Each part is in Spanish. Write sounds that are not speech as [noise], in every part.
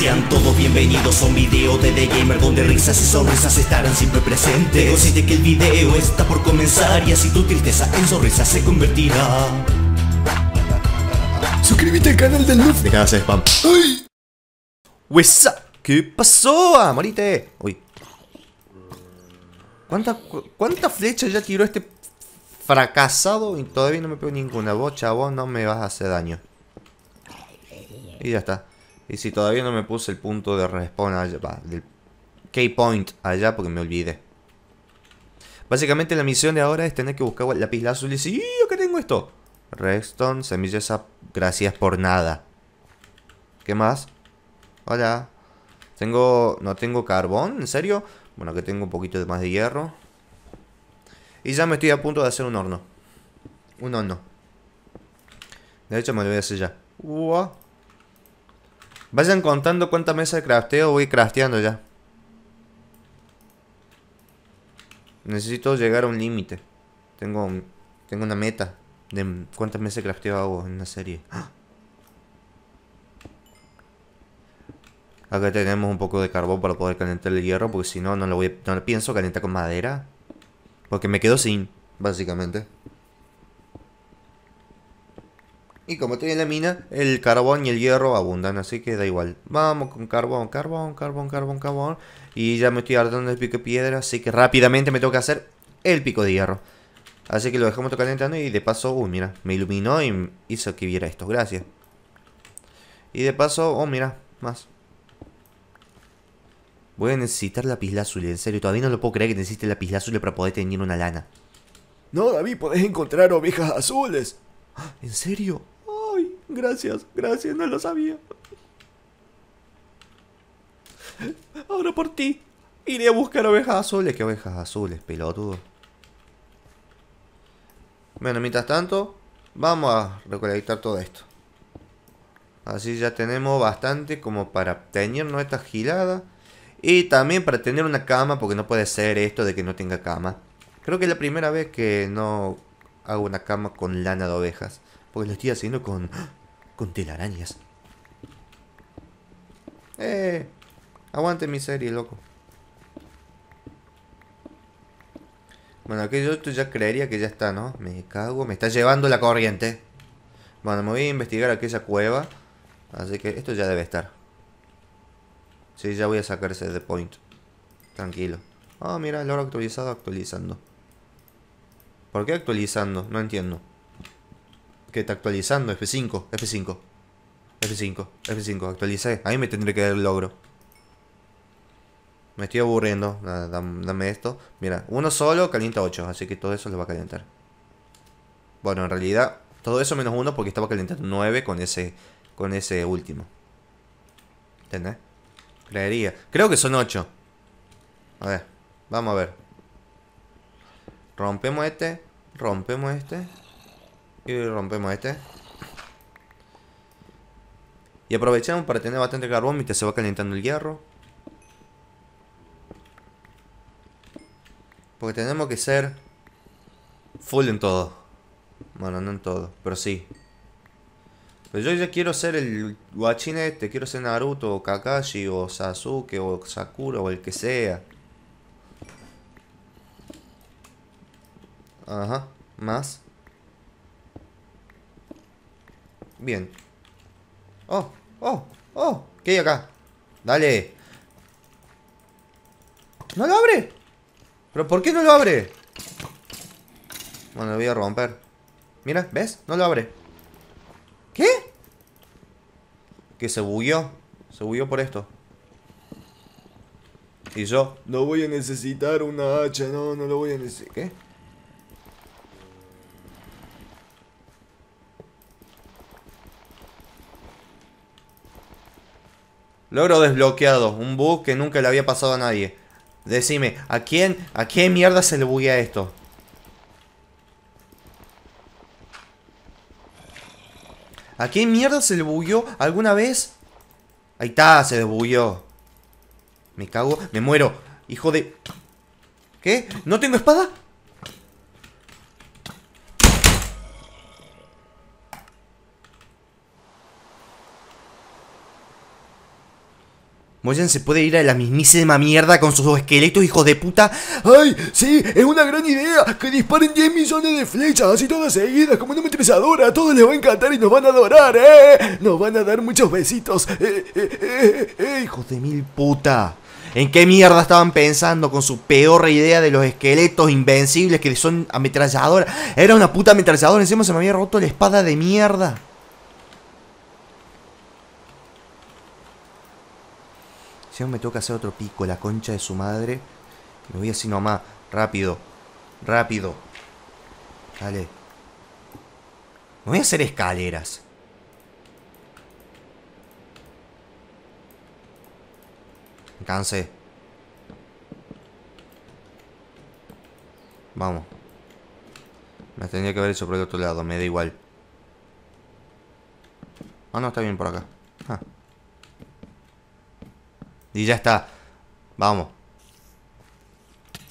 Sean todos bienvenidos a un video de The Gamer Donde risas y sonrisas estarán siempre presentes Consiste que el video está por comenzar Y así tu tristeza en sonrisas se convertirá Suscríbete al canal del Nuf. Deja de hacer spam Uy. ¿Qué pasó, amorite? Uy ¿Cuántas cuánta flechas ya tiró este fracasado? Y todavía no me pego ninguna Vos, chavos, no me vas a hacer daño Y ya está y si todavía no me puse el punto de respawn allá, del key point allá porque me olvidé. Básicamente la misión de ahora es tener que buscar la pila azul y decir, ¡Y, que tengo esto! Redstone, semillas, gracias por nada. ¿Qué más? Hola. Tengo... no tengo carbón, ¿en serio? Bueno, que tengo un poquito de más de hierro. Y ya me estoy a punto de hacer un horno. Un horno. De hecho me lo voy a hacer ya. Vayan contando cuánta mesa de crafteo voy crafteando ya. Necesito llegar a un límite. Tengo, tengo una meta de cuántas mesas de crafteo hago en una serie. ¡Ah! Acá tenemos un poco de carbón para poder calentar el hierro, porque si no, no lo, voy, no pienso calentar con madera. Porque me quedo sin, básicamente. Y como tiene la mina, el carbón y el hierro abundan, así que da igual. Vamos con carbón, carbón, carbón, carbón, carbón. Y ya me estoy ardiendo el pico de piedra, así que rápidamente me tengo que hacer el pico de hierro. Así que lo dejamos calentando y de paso, uy, uh, mira, me iluminó y hizo que viera esto, gracias. Y de paso, oh, mira, más. Voy a necesitar la azul, en serio, todavía no lo puedo creer que necesite la azul para poder tener una lana. No, David, podés encontrar ovejas azules. [gasps] ¿En serio? ¡Ay! Gracias, gracias, no lo sabía. Ahora por ti. Iré a buscar ovejas azules. ¿Qué ovejas azules, pelotudo? Bueno, mientras tanto, vamos a recolectar todo esto. Así ya tenemos bastante como para tener nuestra gilada. Y también para tener una cama, porque no puede ser esto de que no tenga cama. Creo que es la primera vez que no hago una cama con lana de ovejas. Porque lo estoy haciendo con... con telarañas. Eh, aguante mi serie, loco. Bueno, aquí yo esto ya creería que ya está, ¿no? Me cago, me está llevando la corriente. Bueno, me voy a investigar aquella cueva. Así que esto ya debe estar. Sí, ya voy a sacarse de point. Tranquilo. Ah, mira, el oro actualizado actualizando. ¿Por qué actualizando? No entiendo. ¿Qué está actualizando? F5, F5. F5, F5, actualicé. Ahí me tendré que dar el logro. Me estoy aburriendo. dame esto. Mira, uno solo calienta 8, así que todo eso lo va a calentar. Bueno, en realidad, todo eso menos uno porque estaba calentando 9 con ese, con ese último. ¿Entendés? Creería. Creo que son 8. A ver, vamos a ver. Rompemos este. Rompemos este. Y rompemos este. Y aprovechamos para tener bastante carbón mientras se va calentando el hierro. Porque tenemos que ser full en todo. Bueno, no en todo, pero sí. Pero yo ya quiero ser el guachín este, quiero ser Naruto, o Kakashi, o Sasuke, o Sakura, o el que sea. Ajá, más. Bien. Oh, oh, oh. ¿Qué hay acá? Dale. ¿No lo abre? ¿Pero por qué no lo abre? Bueno, lo voy a romper. Mira, ¿ves? No lo abre. ¿Qué? Que se bugueó. Se bugueó por esto. Y yo, no voy a necesitar una hacha, no, no lo voy a necesitar. ¿Qué? Logro desbloqueado. Un bug que nunca le había pasado a nadie. Decime, ¿a quién, a qué mierda se le buguea esto? ¿A qué mierda se le bugueó alguna vez? Ahí está, se desbugueó. Me cago, me muero. Hijo de... ¿Qué? ¿No tengo espada? Moyan se puede ir a la mismísima mierda con sus esqueletos, hijos de puta. ¡Ay! Sí, es una gran idea. Que disparen 10 millones de flechas, así todas seguidas, como una ametralladora, A todos les va a encantar y nos van a adorar, ¿eh? Nos van a dar muchos besitos. Eh, eh, eh, eh, hijos de mil puta. ¿En qué mierda estaban pensando con su peor idea de los esqueletos invencibles que son ametralladoras? Era una puta ametralladora, encima se me había roto la espada de mierda. Si no me toca hacer otro pico, la concha de su madre. Me voy así nomás. Rápido. Rápido. Dale. voy a hacer escaleras. Me cansé. Vamos. Me tendría que ver eso por el otro lado, me da igual. Ah, no, está bien por acá. Ah. Y ya está. Vamos.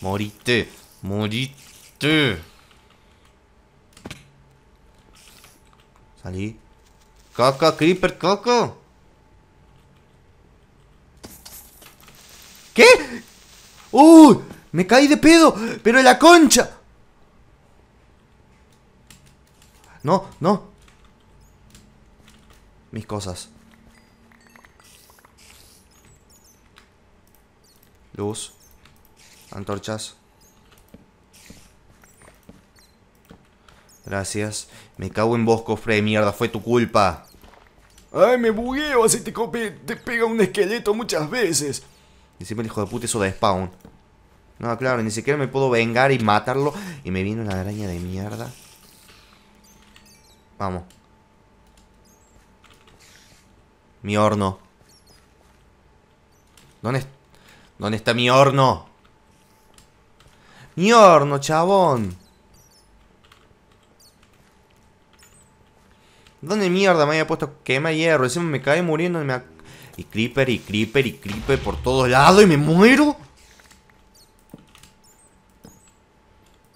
Morite. Morite. Salí. Coco, creeper, Coco ¿Qué? ¡Uy! me caí de pedo. Pero la concha. No, no. Mis cosas. Luz. Antorchas. Gracias. Me cago en vos, cofre de mierda. Fue tu culpa. Ay, me bugueo. Así te, te pega un esqueleto muchas veces. Y siempre el hijo de puta eso de spawn. No, claro, ni siquiera me puedo vengar y matarlo. Y me viene una araña de mierda. Vamos. Mi horno. ¿Dónde está? ¿Dónde está mi horno? Mi horno, chabón. ¿Dónde mierda me había puesto quema hierro? Encima me cae muriendo y me... Y creeper, y creeper, y creeper por todos lados y me muero.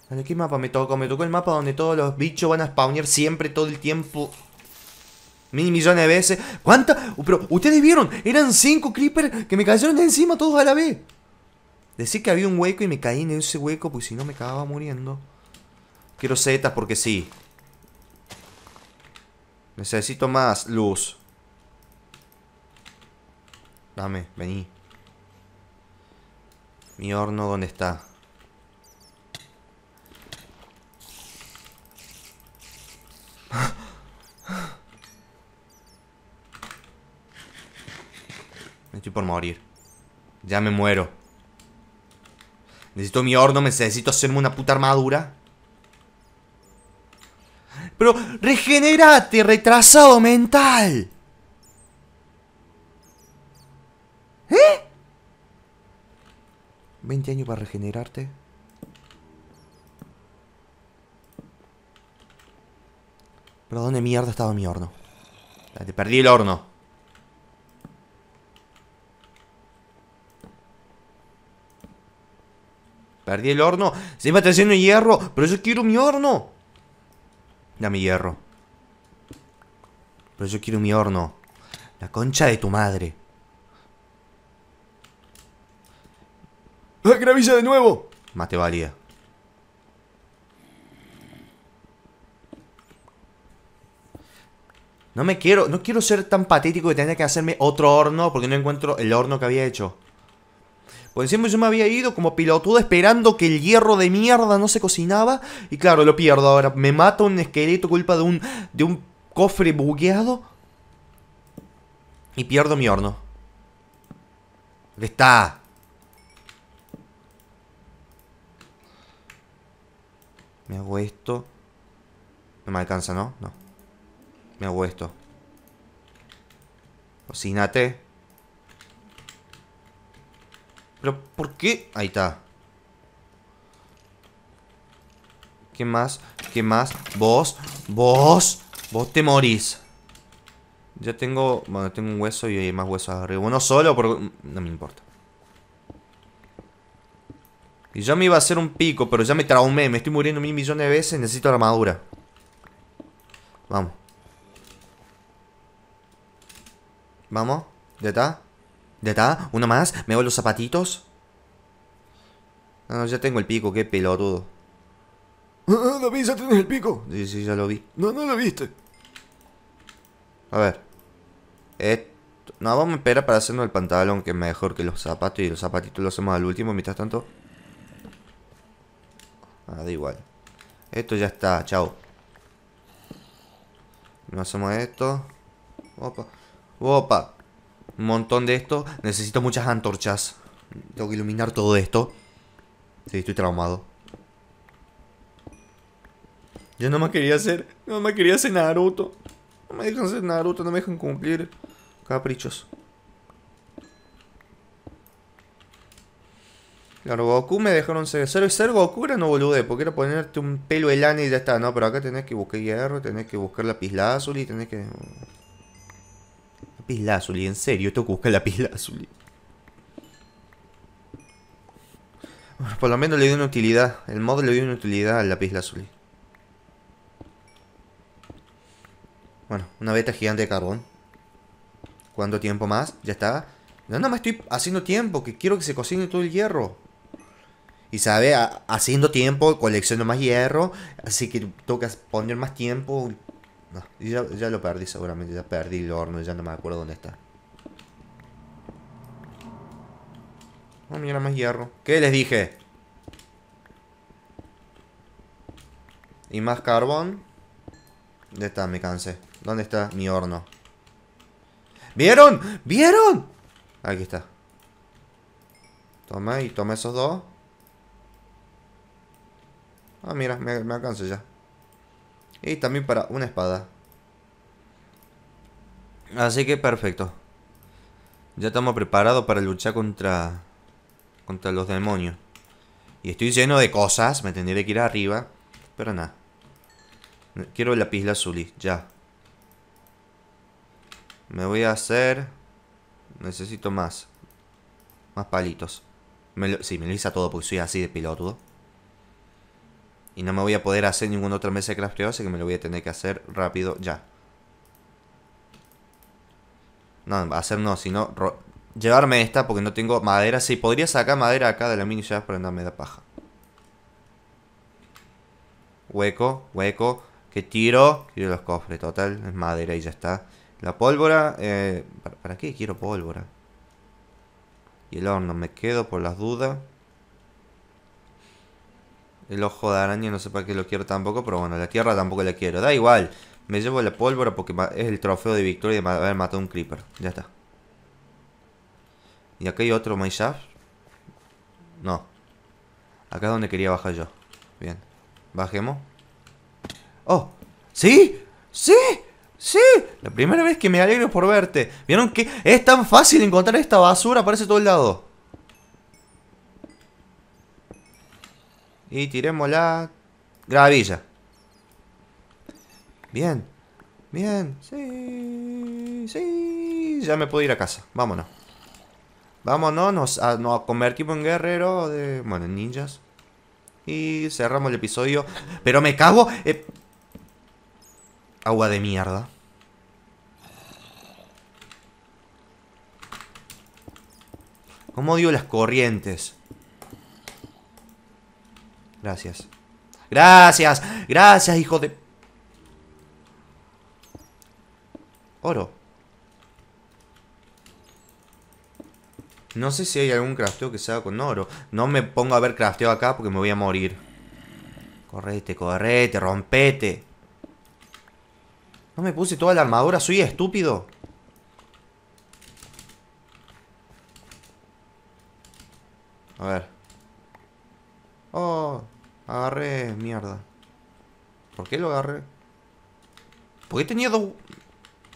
¿De qué mapa me tocó? Me tocó el mapa donde todos los bichos van a spawnear siempre, todo el tiempo mil millones de veces. ¿Cuántas? Pero ustedes vieron, eran cinco creepers que me cayeron encima todos a la vez. Decí que había un hueco y me caí en ese hueco, pues si no me acababa muriendo. Quiero setas porque sí. Necesito más luz. Dame, vení. Mi horno, ¿dónde está? Estoy por morir. Ya me muero. Necesito mi horno, necesito hacerme una puta armadura. Pero regenerate, retrasado mental. ¿Eh? 20 años para regenerarte. ¿Pero dónde mierda estaba mi horno? Te perdí el horno. Perdí el horno. Se me está haciendo hierro. Pero yo quiero mi horno. Dame hierro. Pero yo quiero mi horno. La concha de tu madre. ¡Ah, gravilla de nuevo! Mate valía. No me quiero, no quiero ser tan patético que tenga que hacerme otro horno porque no encuentro el horno que había hecho. Por encima yo me había ido como pilotudo esperando que el hierro de mierda no se cocinaba. Y claro, lo pierdo ahora. Me mata un esqueleto culpa de un, de un cofre bugueado. Y pierdo mi horno. ¿Dónde está? Me hago esto. No me alcanza, ¿no? No. Me hago esto. Cocínate. Pero, ¿por qué? Ahí está. ¿Qué más? ¿Qué más? ¿Vos? ¿Vos? ¿Vos te morís? Ya tengo... Bueno, tengo un hueso y hay más huesos arriba. Uno solo, pero... No me importa. Y yo me iba a hacer un pico, pero ya me traumé. Me estoy muriendo mil millones de veces. Necesito armadura. Vamos. Vamos. ¿Ya está? ¿De está, uno más, me voy los zapatitos. no, ah, ya tengo el pico, qué pelotudo. Ah, ah vi, ya tienes el pico. Sí, sí, ya lo vi. No, no lo viste. A ver. Esto. Eh, no, vamos a esperar para hacernos el pantalón, que es mejor que los zapatos. Y los zapatitos los hacemos al último, mientras tanto. Ah, da igual. Esto ya está, chao. No hacemos esto. Opa. Opa un montón de esto. Necesito muchas antorchas. Tengo que iluminar todo esto. Sí, estoy traumado. Yo no me quería hacer. No me quería hacer Naruto. No me dejan hacer Naruto, no me dejan cumplir caprichos. Claro, Goku me dejaron ser. Ser, Goku era no bolude, porque era ponerte un pelo de lana y ya está, ¿no? Pero acá tenés que buscar hierro, tenés que buscar la azul y tenés que azul y En serio, tengo que buscar lápiz [laughs] azul. por lo menos le dio una utilidad. El modo le dio una utilidad al lápiz azul. Bueno, una beta gigante de carbón. ¿Cuánto tiempo más? Ya está. No, no, me estoy haciendo tiempo, que quiero que se cocine todo el hierro. Y sabe, haciendo tiempo, colecciono más hierro, así que toca poner más tiempo, ya, lo perdí seguramente, ya perdí el horno, ya no me acuerdo dónde está. no ah, mira, más hierro. ¿Qué les dije? Y más carbón. ¿Dónde está? Me cansé. ¿Dónde está mi horno? ¿Vieron? ¿Vieron? Aquí está. Toma y toma esos dos. Ah, mira, me, me ya. Y también para una espada. Así que perfecto. Ya estamos preparados para luchar contra... Contra los demonios. Y estoy lleno de cosas. Me tendré que ir arriba. Pero nada. Quiero la pizla zuli, Ya. Me voy a hacer... Necesito más. Más palitos. Me Sí, me lo hice todo porque soy así de piloto. Y no me voy a poder hacer ningún otro mesa de crafteo, así que me lo voy a tener que hacer rápido ya. No, hacer no, sino llevarme esta porque no tengo madera. si podría sacar madera acá de la mini ya, pero no me paja. Hueco, hueco. Que tiro? Quiero los cofres, total. Es madera y ya está. La pólvora, eh, ¿para qué quiero pólvora? Y el horno, me quedo por las dudas. El ojo de araña no sé para qué lo quiero tampoco, pero bueno, la tierra tampoco la quiero. Da igual, me llevo la pólvora porque es el trofeo de victoria de haber matado un creeper. Ya está. ¿Y acá hay otro mineshaft? No. Acá es donde quería bajar yo. Bien. Bajemos. ¡Oh! ¡Sí! ¡Sí! ¡Sí! La primera vez que me alegro por verte. ¿Vieron que es tan fácil encontrar esta basura? Aparece todo el lado. Y tiremos la gravilla. Bien. Bien. Sí. Sí. Ya me puedo ir a casa. Vámonos. Vámonos. Nos, a, convertimos en guerrero de... Bueno, en ninjas. Y cerramos el episodio. Pero me cago. Eh, agua de mierda. ¿Cómo dio las corrientes. Gracias. Gracias, gracias, hijo de... Oro. No sé si hay algún crafteo que se haga con oro. No me pongo a ver crafteo acá porque me voy a morir. Correte, correte, rompete. No me puse toda la armadura, soy estúpido. A ver. Oh. Agarré mierda. ¿Por qué lo agarré? ¿Por qué tenía dos...?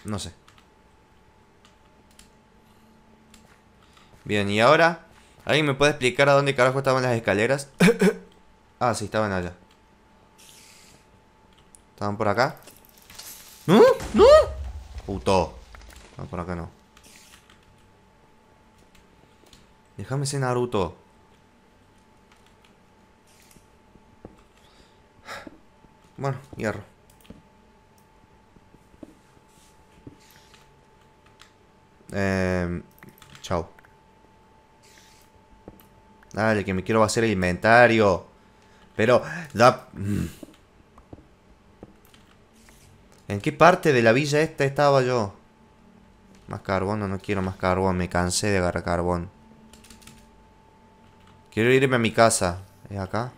No sé. Bien, y ahora... ¿Alguien me puede explicar a dónde carajo estaban las escaleras? [coughs] ah, sí, estaban allá. Estaban por acá. ¡No! ¡No! Puto. No, por acá no. Déjame ser Naruto. Bueno, hierro. Eh, chao. Dale, que me quiero hacer el inventario. Pero... Da... Mm. ¿En qué parte de la villa esta estaba yo? Más carbón, no, no quiero más carbón. Me cansé de agarrar carbón. Quiero irme a mi casa. ¿Es acá?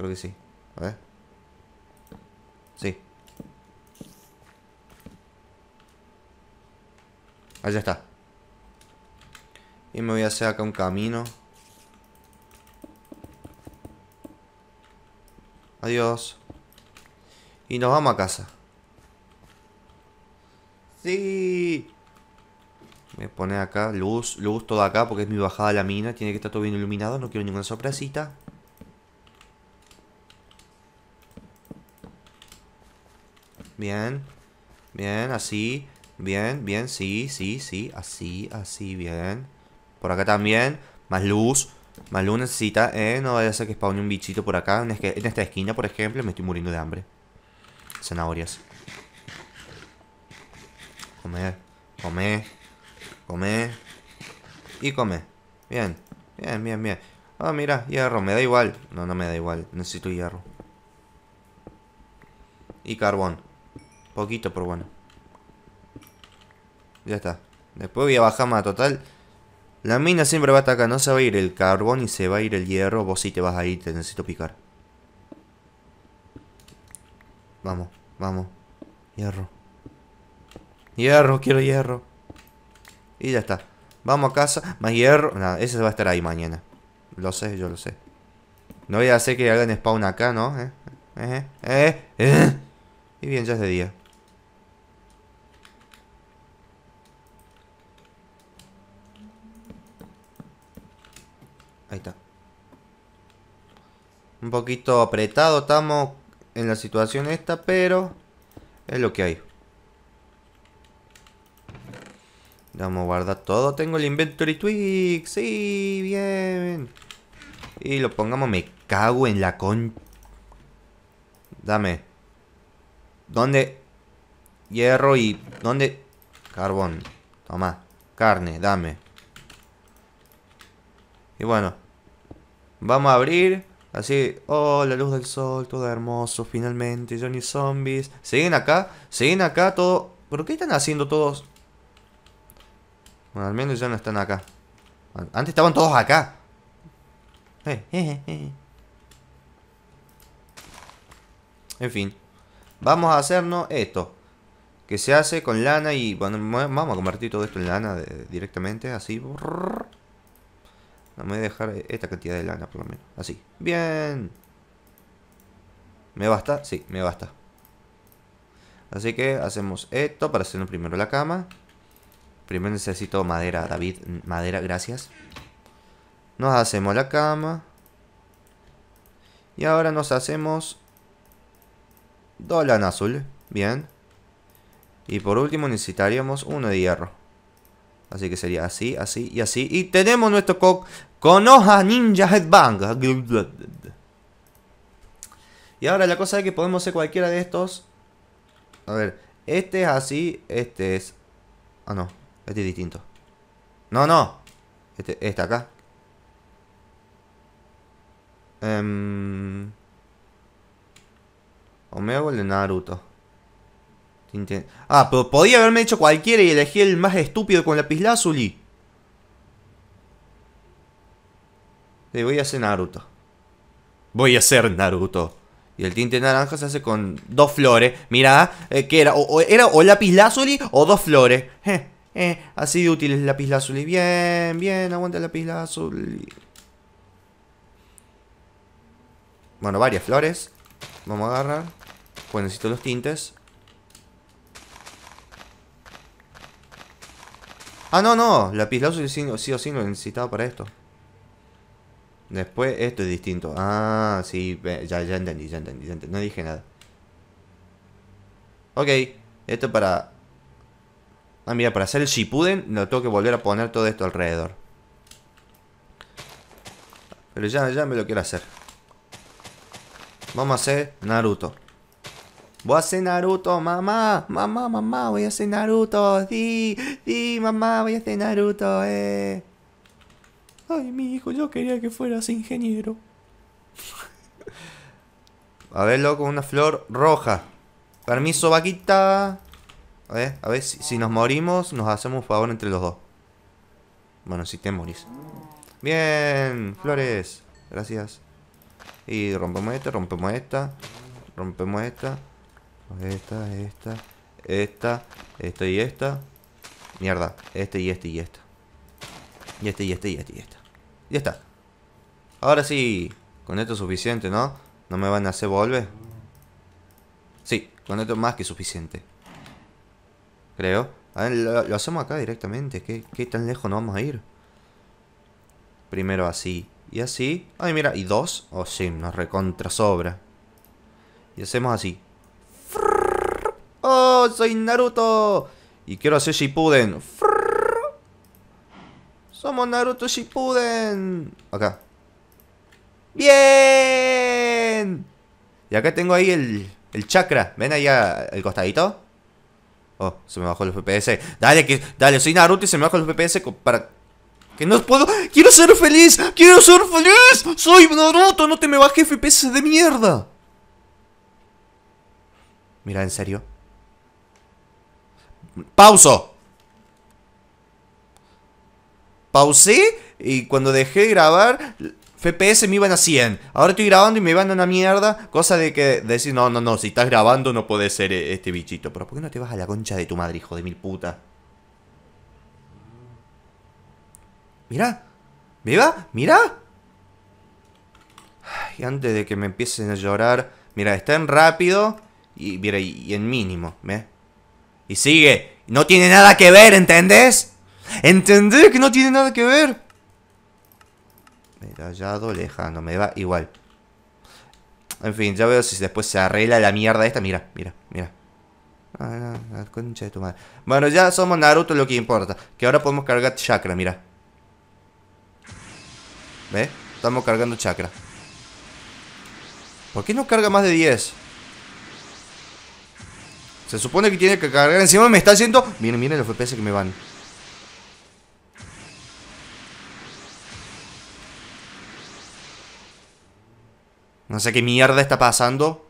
Creo que sí. A ver. Sí. Allá está. Y me voy a hacer acá un camino. Adiós. Y nos vamos a casa. Sí. me pone acá luz, luz toda acá porque es mi bajada a la mina. Tiene que estar todo bien iluminado. No quiero ninguna sorpresita. bien, bien, así, bien, bien, sí, sí, sí, así, así, bien. Por acá también, más luz, más luz necesita, eh, no vaya a ser que spawne un bichito por acá, en, este, en esta esquina, por ejemplo, me estoy muriendo de hambre. Zanahorias. Comer Comer, comer y comer Bien, bien, bien, bien. Ah, mira, hierro, me da igual. No, no me da igual, necesito hierro. Y carbón. Poquito, pero bueno. Ya está. Después voy a bajar más total. La mina siempre va a acá No se va a ir el carbón y se va a ir el hierro. Vos sí te vas a ir. Te necesito picar. Vamos, vamos. Hierro. Hierro, quiero hierro. Y ya está. Vamos a casa. Más hierro. Nada, ese va a estar ahí mañana. Lo sé, yo lo sé. No voy a hacer que hagan spawn acá, ¿no? ¿Eh? ¿Eh? ¿Eh? eh, eh. Y bien, ya es de día. Ahí está. Un poquito apretado estamos en la situación esta, pero es lo que hay. Vamos a guardar todo. Tengo el inventory twig. Sí, bien. Y lo pongamos. Me cago en la con... Dame. ¿Dónde? Hierro y... ¿Dónde? Carbón. Toma. Carne, dame. Y bueno, vamos a abrir. Así, oh, la luz del sol, todo hermoso, finalmente, Johnny Zombies. Siguen acá, siguen acá, todo... ¿Pero qué están haciendo todos? Bueno, al menos ya no están acá. Antes estaban todos acá. Eh. En fin. Vamos a hacernos esto. Que se hace con lana y... Bueno, vamos a convertir todo esto en lana directamente, así me voy a dejar esta cantidad de lana por lo menos. Así. Bien. ¿Me basta? Sí, me basta. Así que hacemos esto para hacer primero la cama. Primero necesito madera, David. Madera, gracias. Nos hacemos la cama. Y ahora nos hacemos... lana azul. Bien. Y por último necesitaríamos uno de hierro. Así que sería así, así y así. Y tenemos nuestro cock Konoha Ninja Headbang. Y ahora la cosa es que podemos hacer cualquiera de estos. A ver, este es así, este es... Ah, no, este es distinto. No, no. Este, este acá. Em, o el de Naruto. Ah, pero podía haberme hecho cualquiera y elegí el más estúpido con la pislazuli. voy a hacer Naruto. Voy a ser Naruto. Y el tinte naranja se hace con dos flores. Mira, eh, que era o, era o lápiz lazuli o dos flores. así de útil es lápiz lazuli. Bien, bien, aguanta el lápiz lazuli. Bueno, varias flores. Vamos a agarrar. Pues necesito los tintes. Ah, no, no. Lápiz lazuli sí, sí o sí lo necesitaba para esto. Después, esto es distinto. Ah, sí, ya, ya entendí, ya entendí, ya entendí. No dije nada. Ok, esto para... Ah, mira, para hacer el Shippuden lo tengo que volver a poner todo esto alrededor. Pero ya, ya me lo quiero hacer. Vamos a hacer Naruto. Voy a hacer Naruto, mamá, mamá, mamá, voy a hacer Naruto, sí, sí, mamá, voy a hacer Naruto, eh. Ay, mi hijo, yo quería que fueras ingeniero. A ver, loco, una flor roja. Permiso, vaquita. A ver, a ver, si, nos morimos, nos hacemos un favor entre los dos. Bueno, si te morís. Bien, flores. Gracias. Y rompemos esta, rompemos esta. Rompemos esta. Esta, esta, esta, esta y esta. Mierda, este y este y esta. Y este y este y este y esta. Ya está. Ahora sí. Con esto es suficiente, ¿no? ¿No me van a hacer volver? Sí, con esto es más que suficiente. Creo. A ver, lo, hacemos acá directamente. ¿Qué, tan lejos nos vamos a ir? Primero así. Y así. Ay, mira. ¿Y dos? Oh, sí. Nos recontra sobra. Y hacemos así. ¡Oh, soy Naruto! Y quiero hacer Shippuden. ¡Frrr! Somos Naruto Shippuden. Acá. Bien. Y acá tengo ahí el, el chakra. ¿Ven ahí al costadito? Oh, se me bajó los FPS. Dale, que, dale, soy Naruto y se me bajó los FPS para... Que no puedo... ¡Quiero ser feliz! ¡Quiero ser feliz! ¡Soy Naruto! ¡No te me bajes FPS de mierda! Mira, en serio. ¡Pauso! pausé y cuando dejé de grabar, FPS me iban a 100. Ahora estoy grabando y me van a una mierda. Cosa de que decir, no, no, no, si estás grabando no puede ser eh, este bichito. Pero ¿por qué no te vas a la concha de tu madre, hijo de mil puta? Mira ¿Viva? ¿Mira? Y antes de que me empiecen a llorar, mira, está en rápido y, mira, y, y en mínimo, ¿ves? Y sigue, no tiene nada que ver, ¿entendés? Entender que no tiene nada que ver. Medallado lejano, me va igual. En fin, ya veo si después se arregla la mierda esta. Mira, mira, mira. Ah, concha de tu madre. Bueno, ya somos Naruto lo que importa. Que ahora podemos cargar chakra, mira. ¿Ve? Estamos cargando chakra. ¿Por qué no carga más de 10? Se supone que tiene que cargar. Encima me está haciendo... Miren, miren los FPS que me van. No sé qué mierda está pasando.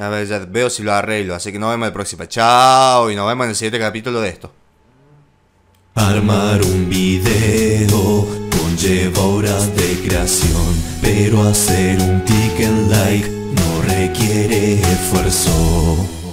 A ver, ya veo si lo arreglo. Así que nos vemos en el próximo. Chao. Y nos vemos en el siguiente capítulo de esto. Armar un video conlleva horas de creación. Pero hacer un ticket like no requiere esfuerzo.